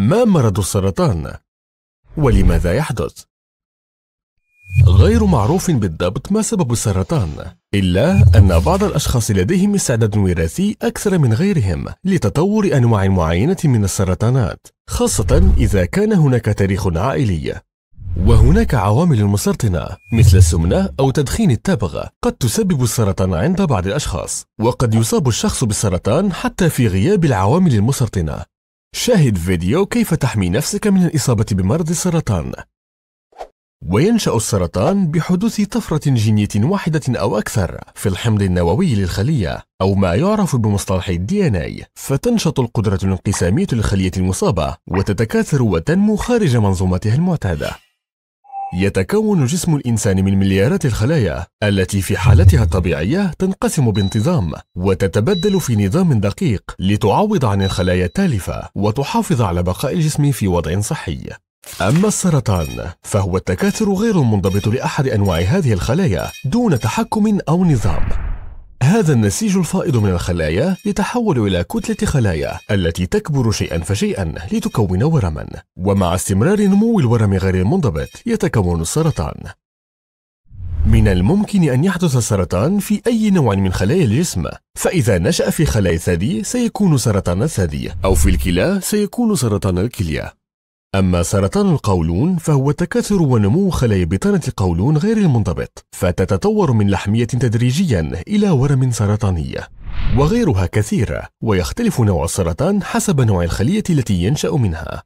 ما مرض السرطان ولماذا يحدث غير معروف بالضبط ما سبب السرطان إلا أن بعض الأشخاص لديهم استعداد وراثي أكثر من غيرهم لتطور أنواع معينة من السرطانات خاصة إذا كان هناك تاريخ عائلي وهناك عوامل مسرطنة مثل السمنة أو تدخين التبغ قد تسبب السرطان عند بعض الأشخاص وقد يصاب الشخص بالسرطان حتى في غياب العوامل المسرطنة شاهد فيديو كيف تحمي نفسك من الإصابة بمرض السرطان وينشأ السرطان بحدوث طفرة جينية واحدة أو أكثر في الحمض النووي للخلية أو ما يعرف بمصطلح الدي اي فتنشط القدرة الانقسامية للخلية المصابة وتتكاثر وتنمو خارج منظومتها المعتادة يتكون جسم الإنسان من مليارات الخلايا التي في حالتها الطبيعية تنقسم بانتظام وتتبدل في نظام دقيق لتعوض عن الخلايا التالفة وتحافظ على بقاء الجسم في وضع صحي أما السرطان فهو التكاثر غير المنضبط لأحد أنواع هذه الخلايا دون تحكم أو نظام هذا النسيج الفائض من الخلايا يتحول إلى كتلة خلايا التي تكبر شيئا فشيئا لتكون ورما ومع استمرار نمو الورم غير المنضبط يتكون السرطان من الممكن أن يحدث السرطان في أي نوع من خلايا الجسم فإذا نشأ في خلايا الثدي سيكون سرطان الثدي أو في الكلى سيكون سرطان الكلية أما سرطان القولون فهو تكاثر ونمو خلايا بطانة القولون غير المنضبط فتتطور من لحمية تدريجيا إلى ورم سرطانية وغيرها كثيرة ويختلف نوع السرطان حسب نوع الخلية التي ينشأ منها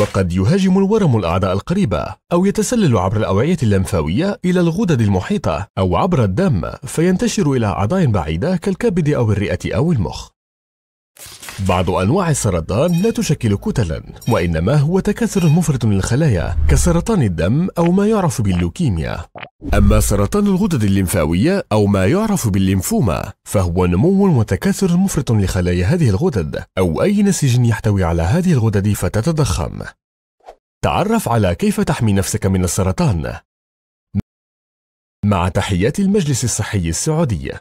وقد يهاجم الورم الأعضاء القريبة أو يتسلل عبر الأوعية اللمفاوية إلى الغدد المحيطة أو عبر الدم فينتشر إلى أعضاء بعيدة كالكبد أو الرئة أو المخ بعض أنواع السرطان لا تشكل كتلا وإنما هو تكاثر مفرط للخلايا كسرطان الدم أو ما يعرف باللوكيميا أما سرطان الغدد الليمفاوية أو ما يعرف بالليمفوما فهو نمو وتكاثر مفرط لخلايا هذه الغدد أو أي نسيج يحتوي على هذه الغدد فتتضخم تعرف على كيف تحمي نفسك من السرطان مع تحيات المجلس الصحي السعودي